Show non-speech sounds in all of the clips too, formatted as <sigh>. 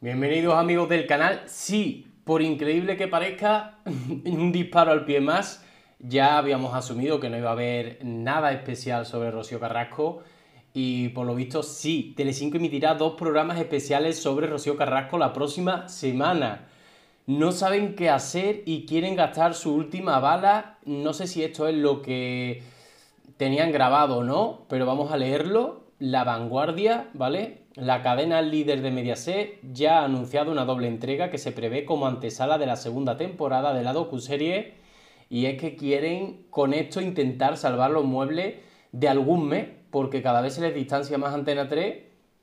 Bienvenidos amigos del canal. Sí, por increíble que parezca, <laughs> un disparo al pie más. Ya habíamos asumido que no iba a haber nada especial sobre Rocío Carrasco. Y por lo visto, sí, Telecinco emitirá dos programas especiales sobre Rocío Carrasco la próxima semana. No saben qué hacer y quieren gastar su última bala. No sé si esto es lo que tenían grabado o no, pero vamos a leerlo. La vanguardia, ¿vale? La cadena líder de Mediaset ya ha anunciado una doble entrega que se prevé como antesala de la segunda temporada de la docuserie y es que quieren con esto intentar salvar los muebles de algún mes porque cada vez se les distancia más Antena 3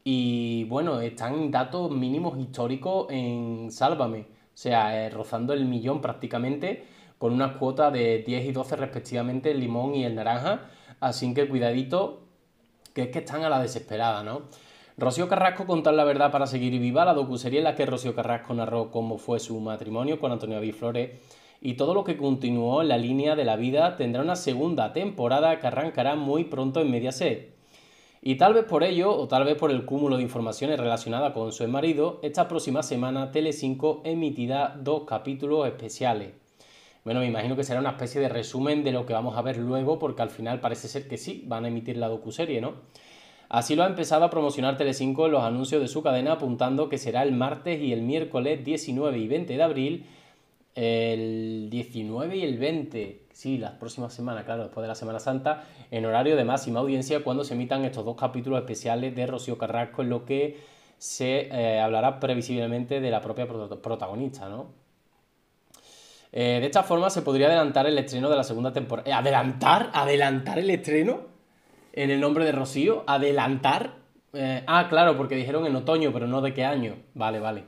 y bueno, están datos mínimos históricos en Sálvame, o sea, eh, rozando el millón prácticamente con unas cuotas de 10 y 12 respectivamente el limón y el naranja Así que cuidadito, que es que están a la desesperada, ¿no? Rocío Carrasco, contar la verdad para seguir viva, la docuserie en la que Rocío Carrasco narró cómo fue su matrimonio con Antonio David y todo lo que continuó en la línea de la vida tendrá una segunda temporada que arrancará muy pronto en Mediaset. Y tal vez por ello, o tal vez por el cúmulo de informaciones relacionadas con su marido, esta próxima semana Tele5 emitirá dos capítulos especiales. Bueno, me imagino que será una especie de resumen de lo que vamos a ver luego, porque al final parece ser que sí, van a emitir la docuserie, ¿no? Así lo ha empezado a promocionar Telecinco en los anuncios de su cadena, apuntando que será el martes y el miércoles 19 y 20 de abril, el 19 y el 20, sí, las próximas semanas, claro, después de la Semana Santa, en horario de máxima audiencia, cuando se emitan estos dos capítulos especiales de Rocío Carrasco, en lo que se eh, hablará previsiblemente de la propia protagonista, ¿no? Eh, de esta forma se podría adelantar el estreno de la segunda temporada. Eh, ¿Adelantar? ¿Adelantar el estreno? En el nombre de Rocío, adelantar. Eh, ah, claro, porque dijeron en otoño, pero no de qué año. Vale, vale.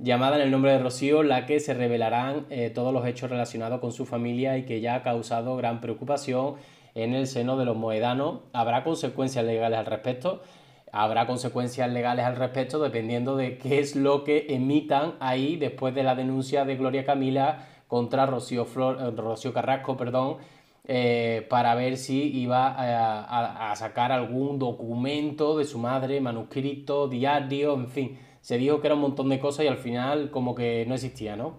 Llamada en el nombre de Rocío, la que se revelarán todos los hechos relacionados con su familia y que ya ha causado gran preocupación en el seno de los moedanos. ¿Habrá consecuencias legales al respecto? Habrá consecuencias legales al respecto dependiendo de qué es lo que emitan ahí después de la denuncia de Gloria Camila contra Rocío, Flor, eh, Carrasco, perdón, eh, para ver si iba eh, a, sacar algún documento de su madre, manuscrito, diario, en fin. Se dijo que era un montón de cosas y al final como que no existía, ¿no?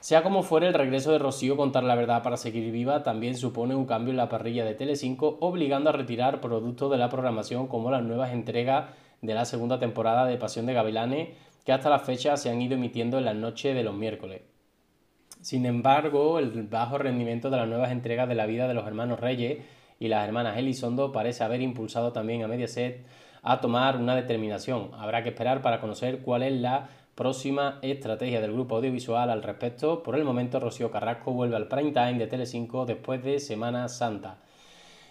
Sea como fuere, el regreso de Rocío Contar la Verdad para seguir viva también supone un cambio en la parrilla de Telecinco, obligando a retirar productos de la programación como las nuevas entregas de la segunda temporada de Pasión de Gavilanes, que hasta la fecha se han ido emitiendo en la noche de los miércoles. Sin embargo, el bajo rendimiento de las nuevas entregas de la vida de los hermanos Reyes y las hermanas Elizondo parece haber impulsado también a Mediaset a tomar una determinación. Habrá que esperar para conocer cuál es la próxima estrategia del grupo audiovisual al respecto. Por el momento, Rocío Carrasco vuelve al prime time de Telecinco después de Semana Santa.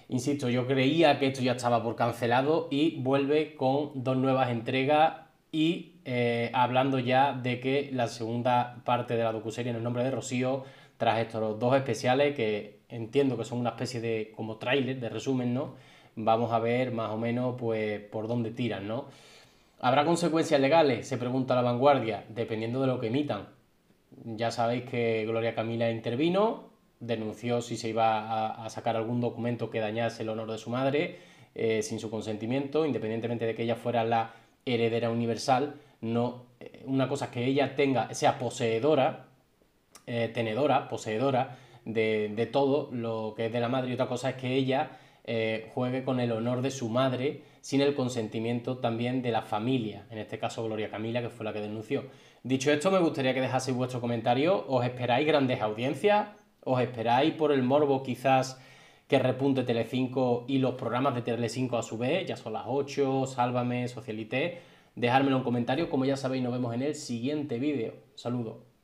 Insisto, yo creía que esto ya estaba por cancelado y vuelve con dos nuevas entregas y eh, hablando ya de que la segunda parte de la docuserie en el nombre de Rocío, tras estos dos especiales que entiendo que son una especie de como tráiler, de resumen, ¿no? Vamos a ver más o menos pues por dónde tiran, ¿no? ¿Habrá consecuencias legales? Se pregunta la vanguardia, dependiendo de lo que emitan. Ya sabéis que Gloria Camila intervino, denunció si se iba a, sacar algún documento que dañase el honor de su madre eh, sin su consentimiento, independientemente de que ella fuera la heredera universal, no eh, una cosa es que ella tenga, sea poseedora, eh, tenedora, poseedora de, todo lo que es de la madre, y otra cosa es que ella eh, juegue con el honor de su madre sin el consentimiento también de la familia, en este caso Gloria Camila, que fue la que denunció. Dicho esto, me gustaría que dejaseis vuestro comentario. ¿Os esperáis grandes audiencias? ¿Os esperáis por el morbo quizás que repunte Telecinco y los programas de Telecinco a su vez, ya son las 8, Sálvame, Socialité. Dejármelo en comentarios, como ya sabéis, nos vemos en el siguiente vídeo. Saludos.